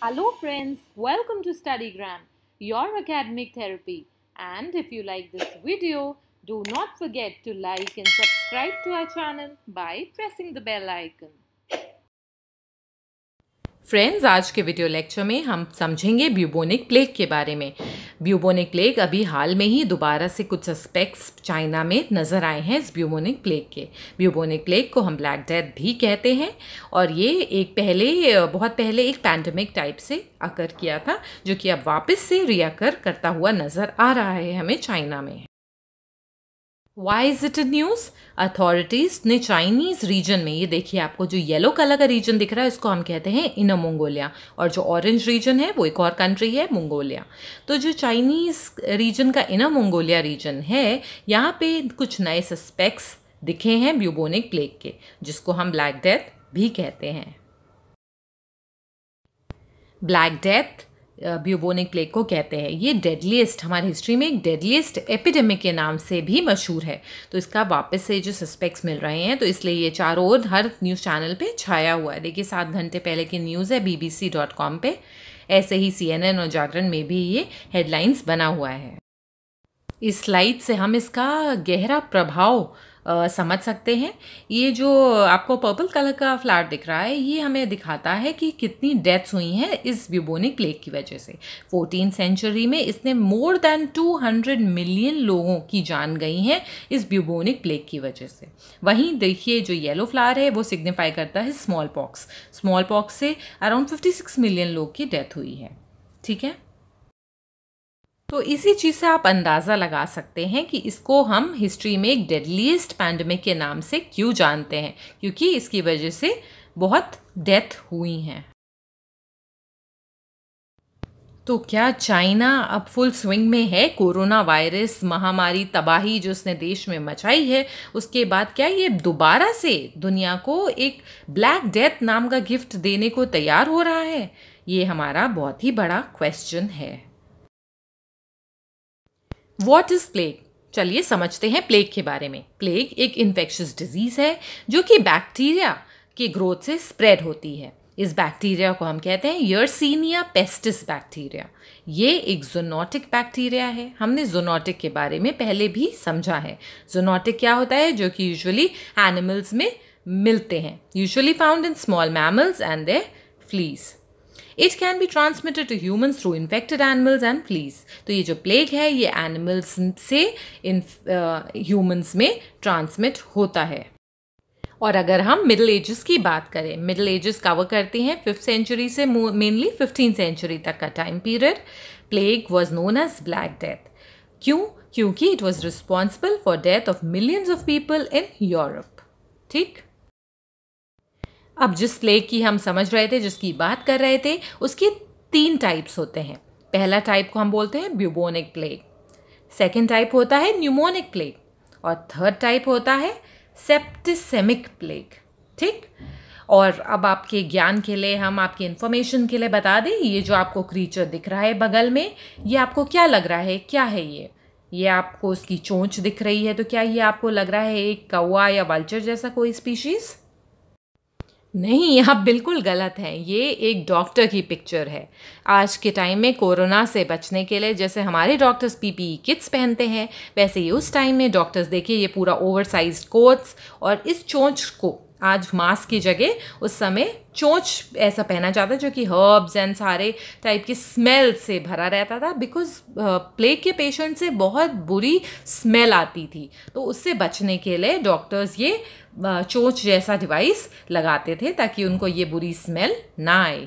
Hello friends, welcome to StudyGram, your academic therapy. And if you like this video, do not forget to like and subscribe to our channel by pressing the bell icon. Friends आज के video lecture में हम समझेंगे bubonic plague के बारे में bubonic plague अभी हाल में ही दोबारा से कुछ सस्पेक्ट्स चाइना में नज़र आए हैं इस ब्यूबोनिक प्लेग के ब्यूबोनिक प्लेग को हम ब्लैक डेथ भी कहते हैं और ये एक पहले बहुत पहले एक पैंडमिक टाइप से अकर किया था जो कि अब वापस से रियाकर करता हुआ नज़र आ रहा है हमें चाइना में why is it news authorities ने चाइनीज़ रीजन में ये देखिए आपको जो येलो कलर का रीजन दिख रहा है उसको हम कहते हैं इनर मंगोलिया और जो ऑरेंज रीजन है वो एक और कंट्री है मंगोलिया तो जो चाइनीज़ रीजन का इनर मंगोलिया रीजन है यहाँ पे कुछ नए सस्पेक्ट्स दिखे हैं ब्यूबोनिक प्लेग के जिसको हम ब्लैक डेथ भी कहते हैं ब्लैक डेथ ब्यूबोनिक प्लेग को कहते हैं ये डेडलीस्ट हमारी हिस्ट्री में एक डेडलीस्ट एपिडेमिक के नाम से भी मशहूर है तो इसका वापस से जो सस्पेक्ट्स मिल रहे हैं तो इसलिए ये चारों ओर हर न्यूज़ चैनल पे छाया हुआ है देखिए सात घंटे पहले की न्यूज़ है बीबीसी डॉट कॉम पर ऐसे ही सी एन एन और जागरण में भी ये हेडलाइंस बना हुआ है इस स्लाइड से हम इसका गहरा प्रभाव समझ सकते हैं ये जो आपको पर्पल कलर का फ्लावर दिख रहा है ये हमें दिखाता है कि कितनी डेथ्स हुई हैं इस ब्यूबोनिक प्लेग की वजह से फोर्टीन सेंचुरी में इसने मोर देन 200 मिलियन लोगों की जान गई हैं इस ब्यूबोनिक प्लेग की वजह से वहीं देखिए जो येलो फ्लावर है वो सिग्निफाई करता है स्मॉल पॉक्स स्मॉल पॉक्स से अराउंड फिफ्टी मिलियन लोग की डेथ हुई है ठीक है तो इसी चीज़ से आप अंदाज़ा लगा सकते हैं कि इसको हम हिस्ट्री में एक डेडलीस्ट पैंडमिक के नाम से क्यों जानते हैं क्योंकि इसकी वजह से बहुत डेथ हुई हैं तो क्या चाइना अब फुल स्विंग में है कोरोना वायरस महामारी तबाही जो उसने देश में मचाई है उसके बाद क्या ये दोबारा से दुनिया को एक ब्लैक डेथ नाम का गिफ्ट देने को तैयार हो रहा है ये हमारा बहुत ही बड़ा क्वेश्चन है वॉट इज़ प्लेग चलिए समझते हैं प्लेग के बारे में प्लेग एक इन्फेक्शस डिजीज़ है जो कि बैक्टीरिया के ग्रोथ से स्प्रेड होती है इस बैक्टीरिया को हम कहते हैं यर्सीनिया पेस्टिस बैक्टीरिया ये एक जोनोटिक बैक्टीरिया है हमने जोनोटिक के बारे में पहले भी समझा है जोनोटिक क्या होता है जो कि यूजुअली एनिमल्स में मिलते हैं usually found in small mammals and they fleas it can be transmitted to humans through infected animals and fleas तो ये जो प्लेग है ये एनिमल्स से इन ह्यूमन्स uh, में ट्रांसमिट होता है और अगर हम मिडिल एजेस की बात करें मिडिल एजेस कवर करते हैं फिफ्थ सेंचुरी से मेनली फिफ्टीन सेंचुरी तक का time period plague was known as black death क्यों क्योंकि it was responsible for death of millions of people in Europe ठीक अब जिस प्लेग की हम समझ रहे थे जिसकी बात कर रहे थे उसके तीन टाइप्स होते हैं पहला टाइप को हम बोलते हैं ब्यूबोनिक प्लेग सेकेंड टाइप होता है न्यूमोनिक प्लेग और थर्ड टाइप होता है सेप्टिसेमिक प्लेग ठीक और अब आपके ज्ञान के लिए हम आपके इन्फॉर्मेशन के लिए बता दें ये जो आपको क्रीचर दिख रहा है बगल में ये आपको क्या लग रहा है क्या है ये ये आपको उसकी चोंच दिख रही है तो क्या ये आपको लग रहा है एक कौआ या वल्चर जैसा कोई स्पीशीज़ नहीं आप बिल्कुल गलत हैं ये एक डॉक्टर की पिक्चर है आज के टाइम में कोरोना से बचने के लिए जैसे हमारे डॉक्टर्स पीपी किट्स पहनते हैं वैसे ही उस टाइम में डॉक्टर्स देखिए ये पूरा ओवर साइज कोट्स और इस चोंच को आज मास्क की जगह उस समय चोंच ऐसा पहना जाता जो कि हर्ब्स एंड सारे टाइप की स्मेल से भरा रहता था बिकॉज प्लेग uh, के पेशेंट से बहुत बुरी स्मेल आती थी तो उससे बचने के लिए डॉक्टर्स ये uh, चोंच जैसा डिवाइस लगाते थे ताकि उनको ये बुरी स्मेल ना आए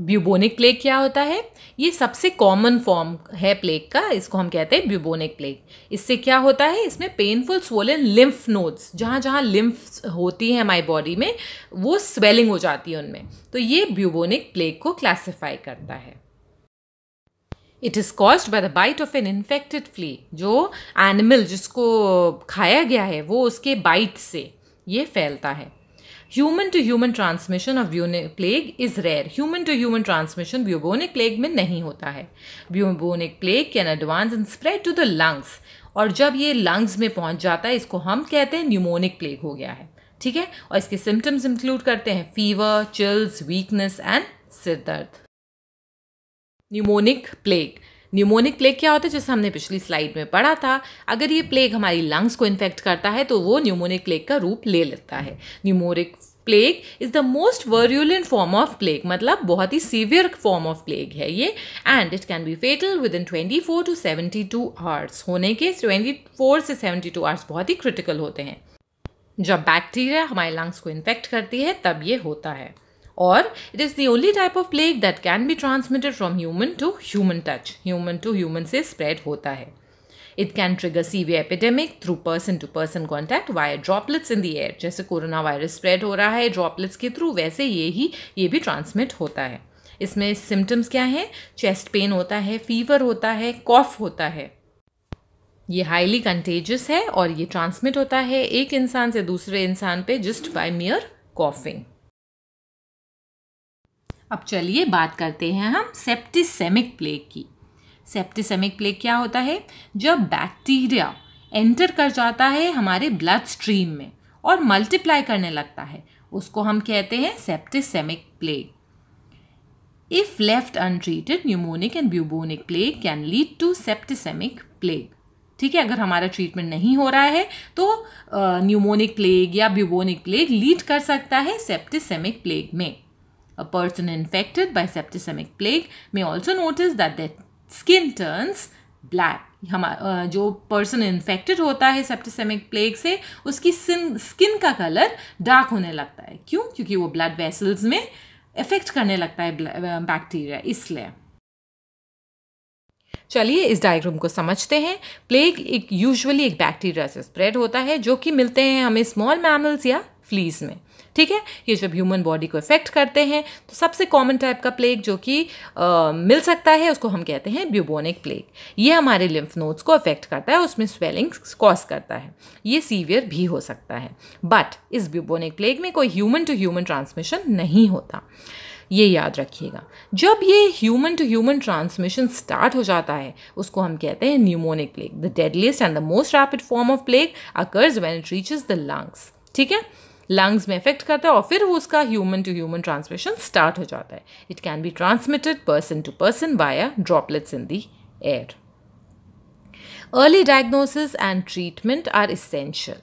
ब्यूबोनिक प्लेग क्या होता है ये सबसे कॉमन फॉर्म है प्लेग का इसको हम कहते हैं ब्यूबोनिक प्लेग इससे क्या होता है इसमें पेनफुल स्वोलन लिम्फ नोड्स जहाँ जहाँ लिम्फ होती हैं हमारी बॉडी में वो स्वेलिंग हो जाती है उनमें तो ये ब्यूबोनिक प्लेग को क्लासिफाई करता है it is caused by the bite of an infected flea जो एनिमल जिसको खाया गया है वो उसके बाइट से ये फैलता है human to human transmission of bubonic plague is rare human to human transmission bubonic plague में नहीं होता है bubonic plague can advance and spread to the lungs और जब ये लंग्स में पहुंच जाता है इसको हम कहते हैं न्यूमोनिक प्लेग हो गया है ठीक है और इसके सिम्टम्स इंक्लूड करते हैं फीवर चिल्स वीकनेस एंड सिर दर्द न्यूमोनिक प्लेग न्यूमोनिक प्लेग क्या होता है जैसे हमने पिछली स्लाइड में पढ़ा था अगर ये प्लेग हमारी लंग्स को इन्फेक्ट करता है तो वो न्यूमोनिक प्लेग का रूप ले लेता है pneumonic plague is the most virulent form of plague मतलब बहुत ही सीवियर फॉर्म ऑफ प्लेग है ये and it can be fatal within twenty four to seventy two hours होने के ट्वेंटी फोर से सेवेंटी टू आवर्स बहुत ही क्रिटिकल होते हैं जब बैक्टीरिया हमारे लंग्स को इन्फेक्ट करती है तब ये होता है और it is the only type of plague that can be transmitted from human to human touch human to human से स्प्रेड होता है it can trigger severe epidemic through person to person contact via droplets in the air जैसे corona virus spread हो रहा है droplets के through वैसे ये ही ये भी ट्रांसमिट होता है इसमें सिम्टम्स क्या हैं चेस्ट पेन होता है फीवर होता है कॉफ होता है ये हाईली कंटेजस है और ये ट्रांसमिट होता है एक इंसान से दूसरे इंसान पे जस्ट बाय मियर कॉफिंग अब चलिए बात करते हैं हम सेप्टिसेमिक प्लेग की सेप्टिसेमिक प्लेग क्या होता है जब बैक्टीरिया एंटर कर जाता है हमारे ब्लड स्ट्रीम में और मल्टीप्लाई करने लगता है उसको हम कहते हैं septicemic plague if left untreated pneumonic and bubonic plague can lead to septicemic plague ठीक है अगर हमारा ट्रीटमेंट नहीं हो रहा है तो न्यूमोनिक प्लेग या ब्यूबोनिक प्लेग लीड कर सकता है सेप्टिसेमिक प्लेग में A person infected by septicemic plague may also notice that their skin turns black. हम जो पर्सन इन्फेक्टेड होता है सेप्टिसेमिक प्लेग से उसकी सिन स्किन का कलर डार्क होने लगता है क्यों क्योंकि वो ब्लड वेसल्स में इफेक्ट करने लगता है बैक्टीरिया इसलिए चलिए इस डायग्राम को समझते हैं प्लेग एक यूजुअली एक बैक्टीरिया से स्प्रेड होता है जो कि मिलते हैं हमें स्मॉल मैमल्स या फ्लीज में ठीक है ये जब ह्यूमन बॉडी को इफेक्ट करते हैं तो सबसे कॉमन टाइप का प्लेग जो कि मिल सकता है उसको हम कहते हैं ब्यूबोनिक प्लेग ये हमारे लिम्फ नोड्स को अफेक्ट करता है उसमें स्वेलिंग कॉज करता है ये सीवियर भी हो सकता है बट इस ब्यूबोनिक प्लेग में कोई ह्यूमन टू ह्यूमन ट्रांसमिशन नहीं होता ये याद रखिएगा जब ये human to human transmission start हो जाता है उसको हम कहते हैं pneumonic plague the deadliest and the most rapid form of plague occurs when it reaches the lungs ठीक है लंग्स में इफेक्ट करता है और फिर वो उसका human to human transmission start हो जाता है it can be transmitted person to person via droplets in the air early diagnosis and treatment are essential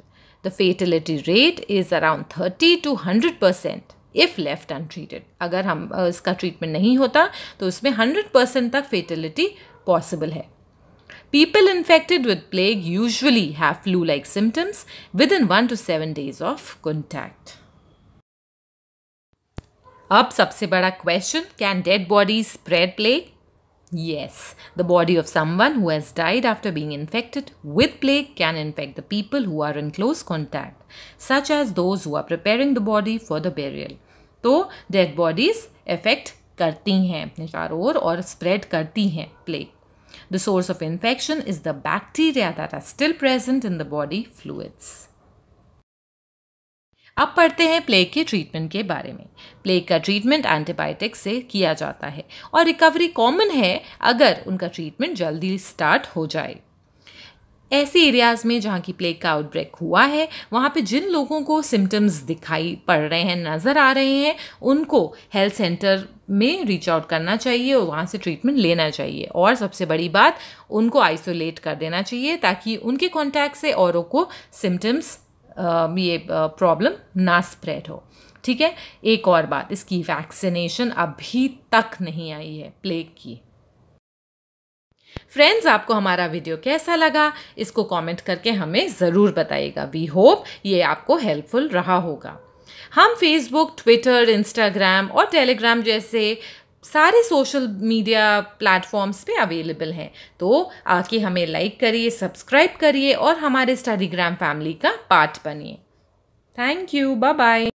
the fatality rate is around thirty to hundred percent if left untreated अगर हम इसका treatment नहीं होता तो उसमें hundred percent तक fatality possible है People infected with plague usually have flu like symptoms within 1 to 7 days of contact. अब सबसे बड़ा question can dead bodies spread plague? Yes, the body of someone who has died after being infected with plague can infect the people who are in close contact, such as those who are preparing the body for the burial. तो dead bodies affect करती हैं or और spread करती हैं The source of infection is the bacteria that are still present in the body fluids. अब पढ़ते हैं plague के ट्रीटमेंट के बारे में प्लेग का ट्रीटमेंट एंटीबायोटिक्स से किया जाता है और रिकवरी कॉमन है अगर उनका ट्रीटमेंट जल्दी स्टार्ट हो जाए ऐसे एरियाज़ में जहाँ की प्लेग का आउटब्रेक हुआ है वहाँ पे जिन लोगों को सिम्टम्स दिखाई पड़ रहे हैं नज़र आ रहे हैं उनको हेल्थ सेंटर में रीच आउट करना चाहिए और वहाँ से ट्रीटमेंट लेना चाहिए और सबसे बड़ी बात उनको आइसोलेट कर देना चाहिए ताकि उनके कॉन्टैक्ट से औरों को सिम्टम्स ये प्रॉब्लम ना स्प्रेड हो ठीक है एक और बात इसकी वैक्सीनेशन अभी तक नहीं आई है प्लेग की फ्रेंड्स आपको हमारा वीडियो कैसा लगा इसको कमेंट करके हमें ज़रूर बताइएगा वी होप ये आपको हेल्पफुल रहा होगा हम फेसबुक ट्विटर इंस्टाग्राम और टेलीग्राम जैसे सारे सोशल मीडिया प्लेटफॉर्म्स पे अवेलेबल हैं तो आके हमें लाइक करिए सब्सक्राइब करिए और हमारे स्टडीग्राम फैमिली का पार्ट बनिए थैंक यू बाय बाय